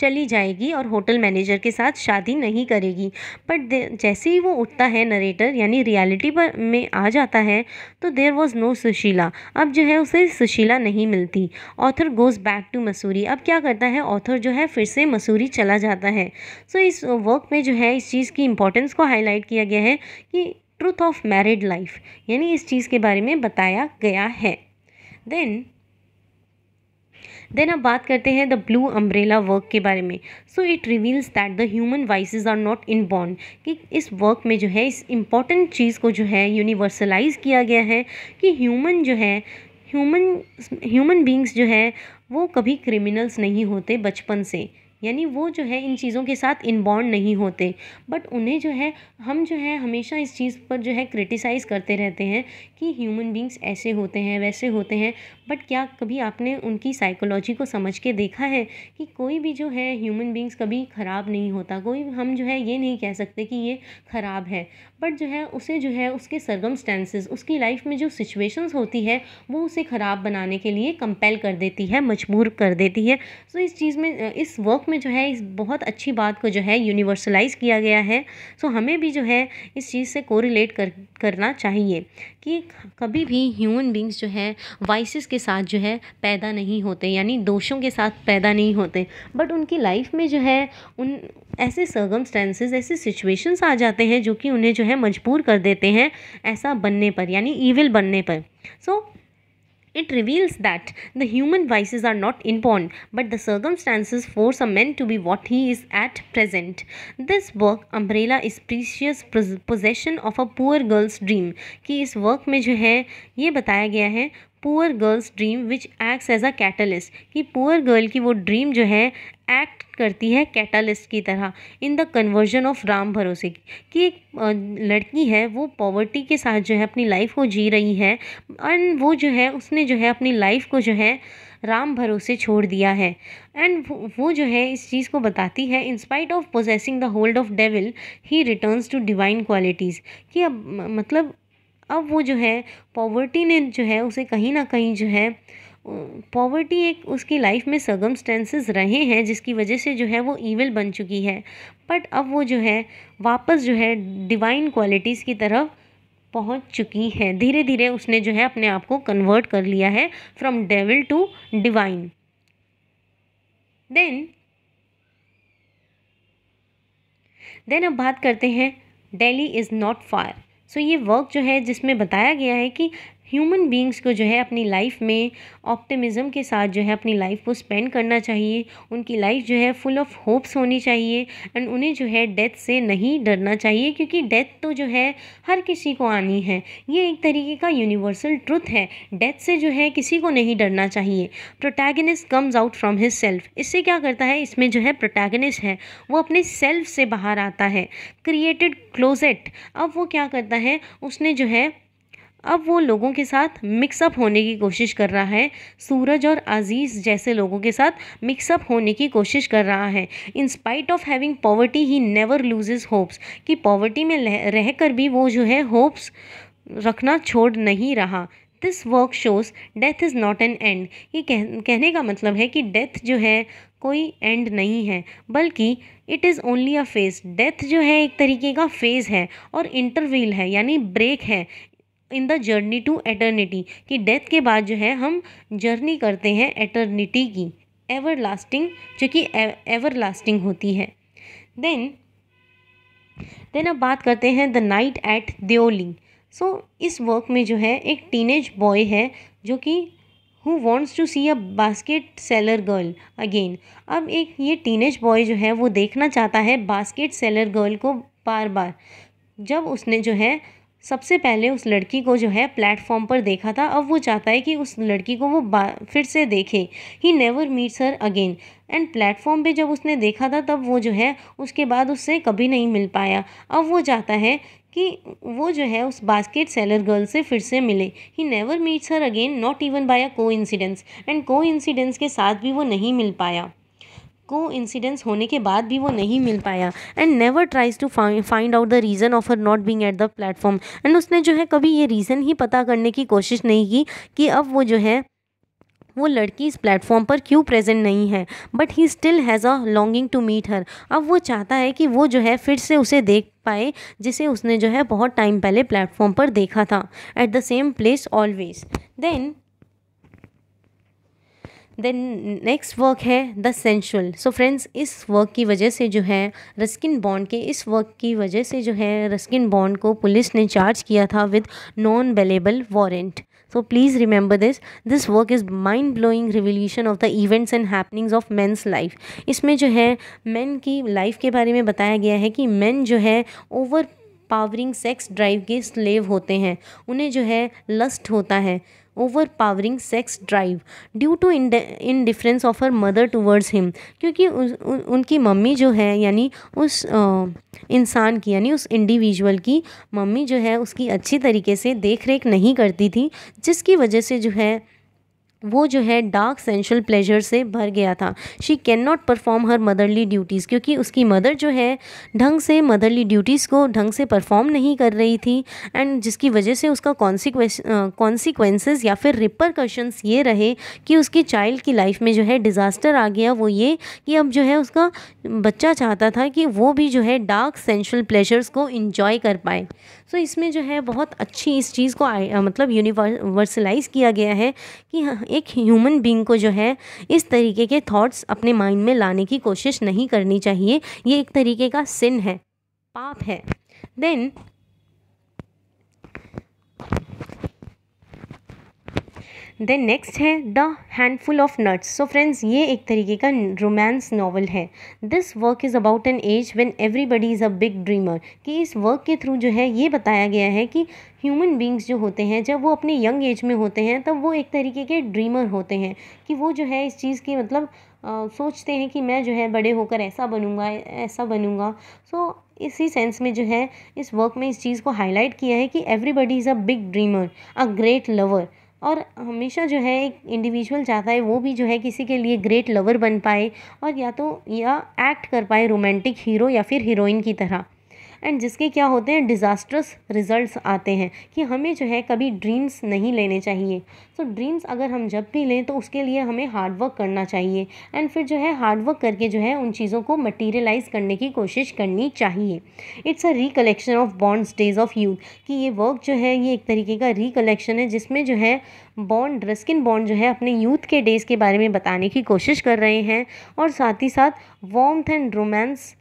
S1: चली जाएगी और होटल मैनेजर के साथ शादी नहीं करेगी बट जैसे ही वो उठता है नरेटर यानी रियलिटी पर में आ जाता है तो देर वॉज नो सुशीला अब जो है उसे सुशीला नहीं मिलती author goes back to Mussoorie अब क्या करता है ऑथर जो है फिर से मसूरी चला जाता है सो so, इस वर्क में जो है इस चीज़ की इम्पोर्टेंस को हाईलाइट किया गया है कि ट्रूथ ऑफ मैरिड लाइफ यानी इस चीज़ के बारे में बताया गया है देन देन अब बात करते हैं द ब्लू अम्ब्रेला वर्क के बारे में so it reveals that the human vices are not inborn कि इस वर्क में जो है इस इम्पॉर्टेंट चीज़ को जो है यूनिवर्सलाइज किया गया है कि ह्यूमन जो है ह्यूमन ह्यूमन बींग्स जो है वो कभी क्रिमिनल्स नहीं होते बचपन से यानी वो जो है इन चीज़ों के साथ इनबॉन्ड नहीं होते बट उन्हें जो है हम जो है हमेशा इस चीज़ पर जो है क्रिटिसाइज़ करते रहते हैं कि ह्यूमन बींग्स ऐसे होते हैं वैसे होते हैं बट क्या कभी आपने उनकी साइकोलॉजी को समझ के देखा है कि कोई भी जो है ह्यूमन बींग्स कभी ख़राब नहीं होता कोई हम जो है ये नहीं कह सकते कि ये ख़राब है बट जो है उसे जो है उसके सर्गमस्टेंसेस उसकी लाइफ में जो सिचुएशंस होती है वो उसे ख़राब बनाने के लिए कंपेल कर देती है मजबूर कर देती है सो so, इस चीज़ में इस वर्क में जो है इस बहुत अच्छी बात को जो है यूनिवर्सलाइज किया गया है सो so, हमें भी जो है इस चीज़ से कोरिलेट कर करना चाहिए कि कभी भी ह्यूमन बींग्स जो है वाइसिस के साथ जो है पैदा नहीं होते यानी दोषों के साथ पैदा नहीं होते बट उनकी लाइफ में जो है उन ऐसे सर्गमस्टेंसेस ऐसे सिचुएशंस आ जाते हैं जो कि उन्हें जो है हैं मजबूर कर देते हैं ऐसा बनने पर यानी ईविल बनने पर so it reveals that the human vices are not inborn but the circumstances force a man to be what he is at present this work umbrella is precious possession of a poor girl's dream कि इस वर्क में जो है ये बताया गया है poor girl's dream which acts as a catalyst कि पुअर गर्ल की वो ड्रीम जो है एक्ट करती है कैटालिस्ट की तरह in the conversion of Ram Bharose की कि एक लड़की है वो पॉवर्टी के साथ जो है अपनी लाइफ को जी रही है एंड वो जो है उसने जो है अपनी लाइफ को जो है राम भरोसे छोड़ दिया है एंड वो जो है इस चीज़ को बताती है in spite of possessing the hold of devil he returns to divine qualities कि अब मतलब अब वो जो है पॉवर्टी ने जो है उसे कहीं ना कहीं जो है पॉवर्टी एक उसकी लाइफ में सर्गमस्टेंसेस रहे हैं जिसकी वजह से जो है वो ईवल बन चुकी है बट अब वो जो है वापस जो है डिवाइन क्वालिटीज़ की तरफ पहुंच चुकी है धीरे धीरे उसने जो है अपने आप को कन्वर्ट कर लिया है from devil to divine then then अब बात करते हैं Delhi is not far so ये वर्क जो है जिसमें बताया गया है कि ह्यूमन बींग्स को जो है अपनी लाइफ में ऑप्टिमिज़म के साथ जो है अपनी लाइफ को स्पेंड करना चाहिए उनकी लाइफ जो है फुल ऑफ होप्स होनी चाहिए एंड उन्हें जो है डेथ से नहीं डरना चाहिए क्योंकि डेथ तो जो है हर किसी को आनी है ये एक तरीके का यूनिवर्सल ट्रुथ है डेथ से जो है किसी को नहीं डरना चाहिए protagonist comes out from his self इससे क्या करता है इसमें जो है प्रोटैगनिस्ट है वो अपने सेल्फ से बाहर आता है क्रिएटेड क्लोजेट अब वो क्या करता है उसने जो है अब वो लोगों के साथ मिक्सअप होने की कोशिश कर रहा है सूरज और अजीज़ जैसे लोगों के साथ मिक्सअप होने की कोशिश कर रहा है in spite of having poverty he never loses hopes कि पॉवर्टी में रह कर भी वो जो है होप्स रखना छोड़ नहीं रहा this work shows death is not an end ये कह, कहने का मतलब है कि डेथ जो है कोई एंड नहीं है बल्कि it is only a phase death जो है एक तरीके का फेज़ है और इंटरवील है यानी ब्रेक है in the journey to eternity कि डेथ के बाद जो है हम जर्नी करते हैं एटर्निटी की एवर लास्टिंग जो कि एवर लास्टिंग होती है देन देन अब बात करते हैं the night at Deoli so इस वर्क में जो है एक टीनेज बॉय है जो कि who wants to see a basket seller girl again अब एक ये टीनेज बॉय जो है वो देखना चाहता है बास्केट सेलर गर्ल को बार बार जब उसने जो है सबसे पहले उस लड़की को जो है प्लेटफॉर्म पर देखा था अब वो चाहता है कि उस लड़की को वो फिर से देखे he never meets her again and platform पे जब उसने देखा था तब वो जो है उसके बाद उससे कभी नहीं मिल पाया अब वो चाहता है कि वो जो है उस बास्केट सेलर गर्ल से फिर से मिले he never meets her again not even by a को एंड को इंसिडेंस के साथ भी वो नहीं मिल पाया को इंसिडेंस होने के बाद भी वो नहीं मिल पाया and never tries to find out the reason of her not being at the platform and उसने जो है कभी ये रीज़न ही पता करने की कोशिश नहीं की कि अब वो जो है वो लड़की इस प्लेटफॉर्म पर क्यों प्रेजेंट नहीं है but he still has a longing to meet her अब वो चाहता है कि वो जो है फिर से उसे देख पाए जिसे उसने जो है बहुत टाइम पहले प्लेटफॉर्म पर देखा था at the same place always then then next work है द सेंशुअल सो फ्रेंड्स इस वर्क की वजह से जो है रस्किन बॉन्ड के इस वर्क की वजह से जो है रस्किन बॉन्ड को पुलिस ने चार्ज किया था with non bailable warrant so please remember this this work is mind blowing revolution of the events and happenings of man's life इसमें जो है मैन की लाइफ के बारे में बताया गया है कि मैन जो है ओवर पावरिंग सेक्स ड्राइव के स्लेव होते हैं उन्हें जो है लस्ट होता है overpowering sex drive due to indifference of her mother towards him क्योंकि उन, उ, उनकी मम्मी जो है यानी उस इंसान की यानी उस इंडिविजुअल की मम्मी जो है उसकी अच्छी तरीके से देख रेख नहीं करती थी जिसकी वजह से जो है वो जो है डार्क सेंशल प्लेजर से भर गया था she can not perform her motherly duties क्योंकि उसकी मदर जो है ढंग से मदरली ड्यूटीज़ को ढंग से परफॉर्म नहीं कर रही थी एंड जिसकी वजह से उसका कॉन्सिक्वेंस कॉन्सिक्वेंसेस या फिर रिपरकशंस ये रहे कि उसकी चाइल्ड की लाइफ में जो है डिज़ास्टर आ गया वो ये कि अब जो है उसका बच्चा चाहता था कि वो भी जो है डार्क सेंशल प्लेजर्स को इन्जॉय कर पाए सो so, इसमें जो है बहुत अच्छी इस चीज़ को आ, मतलब यूनिवर्सलाइज किया गया है कि हाँ, एक ह्यूमन बींग को जो है इस तरीके के थॉट्स अपने माइंड में लाने की कोशिश नहीं करनी चाहिए ये एक तरीके का सिन है पाप है देन देन नेक्स्ट है the handful of nuts so friends ये एक तरीके का रोमांस नावल है this work is about an age when everybody is a big dreamer कि इस वर्क के थ्रू जो है ये बताया गया है कि ह्यूमन बींग्स जो होते हैं जब वो अपने यंग एज में होते हैं तब वो एक तरीके के ड्रीमर होते हैं कि वो जो है इस चीज़ की मतलब आ, सोचते हैं कि मैं जो है बड़े होकर ऐसा बनूंगा ऐसा बनूंगा सो so, इसी सेंस में जो है इस वर्क में इस चीज़ को हाईलाइट किया है कि everybody is a big dreamer a great lover और हमेशा जो है एक इंडिविजुअल चाहता है वो भी जो है किसी के लिए ग्रेट लवर बन पाए और या तो या एक्ट कर पाए रोमांटिक हीरो या फिर हीरोइन की तरह एंड जिसके क्या होते हैं डिज़ास्ट्रस रिज़ल्ट आते हैं कि हमें जो है कभी ड्रीम्स नहीं लेने चाहिए सो so, ड्रीम्स अगर हम जब भी लें तो उसके लिए हमें हार्डवर्क करना चाहिए एंड फिर जो है हार्डवर्क करके जो है उन चीज़ों को मटेरियलाइज करने की कोशिश करनी चाहिए it's a recollection of Bond's days of youth कि ये वर्क जो है ये एक तरीके का रिकलेक्शन है जिसमें जो है बॉन्ड रस्किन बॉन्ड जो है अपने यूथ के डेज़ के बारे में बताने की कोशिश कर रहे हैं और साथ ही साथ वॉम्थ एंड रोमांस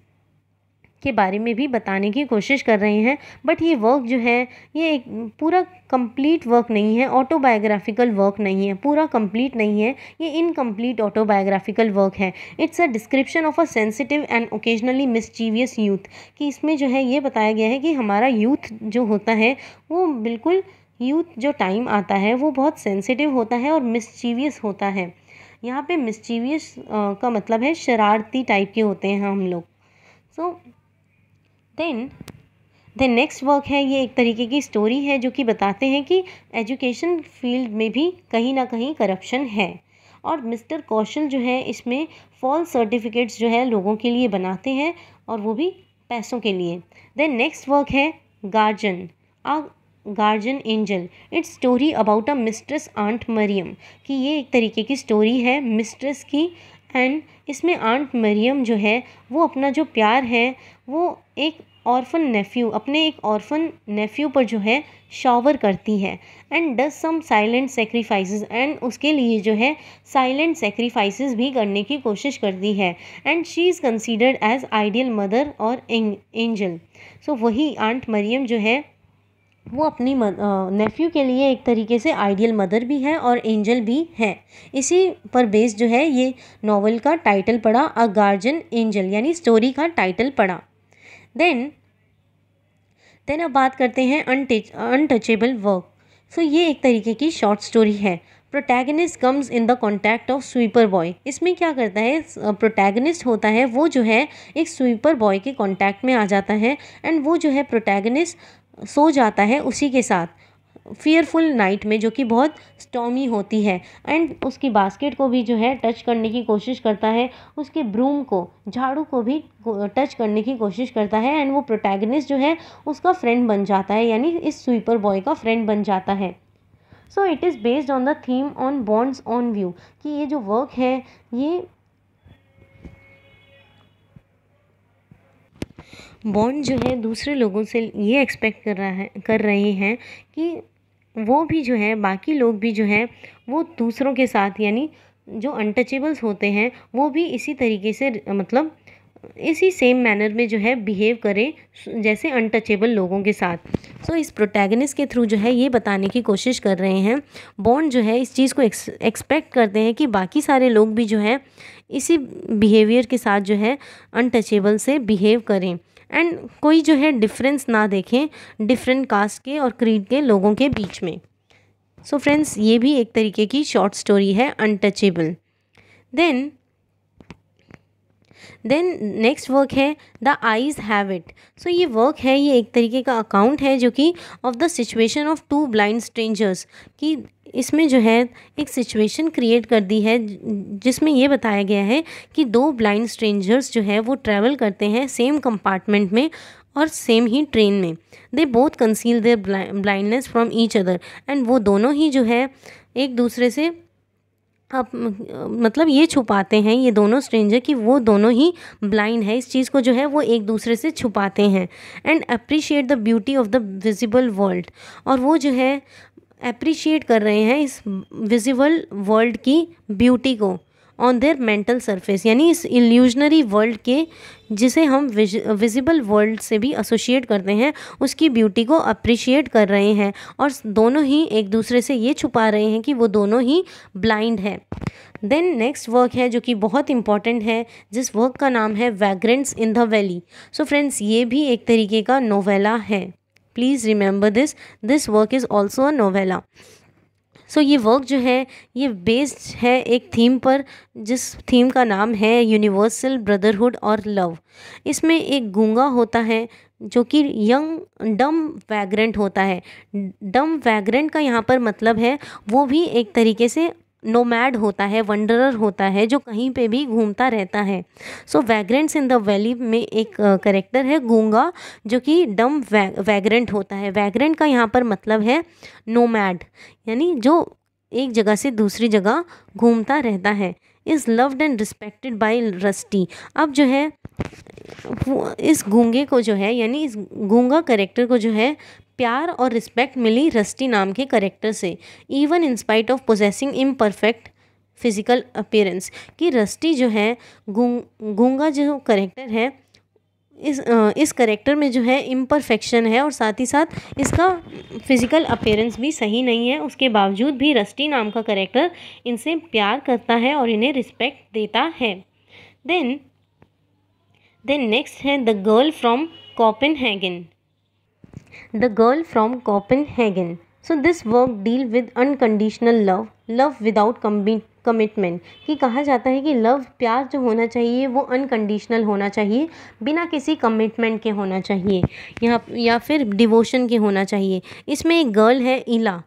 S1: के बारे में भी बताने की कोशिश कर रहे हैं बट ये वर्क जो है ये एक पूरा कंप्लीट वर्क नहीं है ऑटोबायोग्राफिकल वर्क नहीं है पूरा कंप्लीट नहीं है ये इनकम्प्लीट ऑटोबायोग्राफिकल वर्क है it's a description of a sensitive and occasionally mischievous youth कि इसमें जो है ये बताया गया है कि हमारा यूथ जो होता है वो बिल्कुल यूथ जो टाइम आता है वो बहुत सेंसिटिव होता है और मिसचीवियस होता है यहाँ पे मिसचीवियस का मतलब है शरारती टाइप के होते हैं हम लोग so so, then then next work है ये एक तरीके की स्टोरी है जो कि बताते हैं कि एजुकेशन फील्ड में भी कहीं ना कहीं करप्शन है और मिस्टर कौशल जो है इसमें फॉल्स सर्टिफिकेट्स जो है लोगों के लिए बनाते हैं और वो भी पैसों के लिए देन नेक्स्ट वर्क है guardian a guardian angel it's story about a mistress aunt Mariam कि ये एक तरीके की स्टोरी है मिस्ट्रेस की एंड इसमें आंट मरियम जो है वो अपना जो प्यार है वो एक ऑर्फन नेफ्यू अपने एक ऑर्फन नेफ्यू पर जो है शॉवर करती है and does some silent sacrifices and उसके लिए जो है साइलेंट सेक्रीफाइसेस भी करने की कोशिश करती है and she is considered as ideal mother और एंजल सो वही आंट मरियम जो है वो अपनी नेफ्यू के लिए एक तरीके से आइडियल मदर भी है और एंजल भी है इसी पर बेस जो है ये नावल का टाइटल पड़ा अ गार्जन एंजल यानी स्टोरी का टाइटल पड़ा देन देन अब बात करते हैं अनटच अनटचेबल वर्क सो ये एक तरीके की शॉर्ट स्टोरी है protagonist comes in the contact of sweeper boy इसमें क्या करता है प्रोटैगनिस्ट होता है वो जो है एक स्वीपर बॉय के कॉन्टैक्ट में आ जाता है एंड वो जो है प्रोटैगनिस्ट सो जाता है उसी के साथ फ़ियरफुल नाइट में जो कि बहुत स्टॉमी होती है एंड उसकी बास्केट को भी जो है टच करने की कोशिश करता है उसके ब्रूम को झाड़ू को भी टच करने की कोशिश करता है एंड वो प्रोटैगनिस्ट जो है उसका फ्रेंड बन जाता है यानी इस स्वीपर बॉय का फ्रेंड बन जाता है so it is based on the theme on Bond's on view कि ये जो वर्क है ये बॉन्ड जो है दूसरे लोगों से ये एक्सपेक्ट कर रहा है कर रहे हैं कि वो भी जो है बाकी लोग भी जो हैं वो दूसरों के साथ यानी जो अनटचेबल्स होते हैं वो भी इसी तरीके से मतलब इसी सेम मैनर में जो है बिहेव करें जैसे अनटचेबल लोगों के साथ सो so, इस प्रोटैगनिस्ट के थ्रू जो है ये बताने की कोशिश कर रहे हैं बॉन्ड जो है इस चीज़ को एक्सपेक्ट करते हैं कि बाकी सारे लोग भी जो है इसी बिहेवियर के साथ जो है अनटचेबल से बिहेव करें एंड कोई जो है डिफरेंस ना देखें डिफरेंट कास्ट के और क्रीड के लोगों के बीच में सो so फ्रेंड्स ये भी एक तरीके की शॉर्ट स्टोरी है untouchable then then next work है the eyes have it so ये वर्क है ये एक तरीके का अकाउंट है जो कि of the situation of two blind strangers कि इसमें जो है एक सिचुएशन क्रिएट कर दी है जिसमें यह बताया गया है कि दो ब्लाइंड स्ट्रेंजर्स जो है वो ट्रैवल करते हैं सेम कंपार्टमेंट में और सेम ही ट्रेन में they both conceal their blindness from each other and वो दोनों ही जो है एक दूसरे से अब मतलब ये छुपाते हैं ये दोनों स्ट्रेंजर कि वो दोनों ही ब्लाइंड है इस चीज़ को जो है वो एक दूसरे से छुपाते हैं and appreciate the beauty of the visible world और वो जो है अप्रिशिएट कर रहे हैं इस विजिबल वर्ल्ड की ब्यूटी को ऑन देयर मेंटल सरफेस यानी इस इल्यूजनरी वर्ल्ड के जिसे हम विज विजिबल वर्ल्ड से भी एसोशिएट करते हैं उसकी ब्यूटी को अप्रिशिएट कर रहे हैं और दोनों ही एक दूसरे से ये छुपा रहे हैं कि वो दोनों ही ब्लाइंड हैं देन नेक्स्ट वर्क है जो कि बहुत इंपॉर्टेंट है जिस वर्क का नाम है vagrants in the valley so friends ये भी एक तरीके का नोवेला है please remember this this work is also a novella so ये वर्क जो है ये बेस्ड है एक थीम पर जिस थीम का नाम है यूनिवर्सल ब्रदरहुड और लव इसमें एक गूंगा होता है जो कि यंग डम वैग्रेंट होता है डम वैग्रेंट का यहाँ पर मतलब है वो भी एक तरीके से नोमैड होता है वंडरर होता है जो कहीं पे भी घूमता रहता है सो वैग्रेंट्स इन द वैली में एक करेक्टर है गूंगा जो कि डम वै, वैग्रेंट होता है वैग्रेंट का यहाँ पर मतलब है नोमैड यानी जो एक जगह से दूसरी जगह घूमता रहता है is loved and respected by Rusty अब जो है इस गूंगे को जो है यानी इस गूंगा करेक्टर को जो है प्यार और रिस्पेक्ट मिली रस्टी नाम के करेक्टर से even in spite of possessing imperfect physical appearance कि रस्टी जो है गूंगा जो करेक्टर है इस इस करेक्टर में जो है इम्परफेक्शन है और साथ ही साथ इसका फिज़िकल अपेयरेंस भी सही नहीं है उसके बावजूद भी रस्टी नाम का करेक्टर इनसे प्यार करता है और इन्हें रिस्पेक्ट देता है देन देन नेक्स्ट है the girl from Copenhagen the girl from Copenhagen so this work deal with unconditional love love without commitment कि कहा जाता है कि लव प्यार जो होना चाहिए वो अनकंडीशनल होना चाहिए बिना किसी कमिटमेंट के होना चाहिए या या फिर डिवोशन के होना चाहिए इसमें एक गर्ल है इला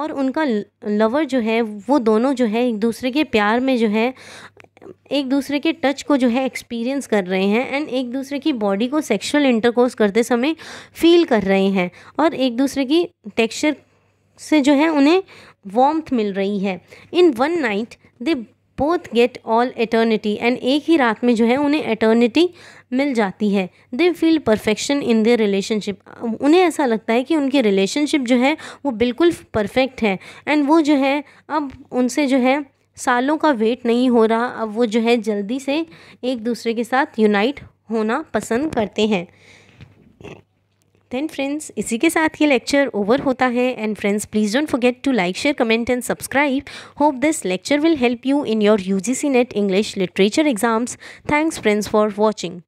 S1: और उनका लवर जो है वो दोनों जो है एक दूसरे के प्यार में जो है एक दूसरे के टच को जो है एक्सपीरियंस कर रहे हैं एंड एक दूसरे की बॉडी को सेक्सुअल इंटरकोर्स करते समय फील कर रहे हैं और एक दूसरे की टेक्सचर से जो है उन्हें वॉम्थ मिल रही है in one night they both get all eternity and एक ही रात में जो है उन्हें एटर्निटी मिल जाती है they feel perfection in the relationship उन्हें ऐसा लगता है कि उनकी रिलेशनशिप जो है वो बिल्कुल परफेक्ट है एंड वो जो है अब उनसे जो है सालों का वेट नहीं हो रहा अब वो जो है जल्दी से एक दूसरे के साथ यूनाइट होना पसंद करते हैं देन फ्रेंड्स इसी के साथ ये लेक्चर ओवर होता है and friends please don't forget to like share comment and subscribe hope this lecture will help you in your U G C NET English literature exams thanks friends for watching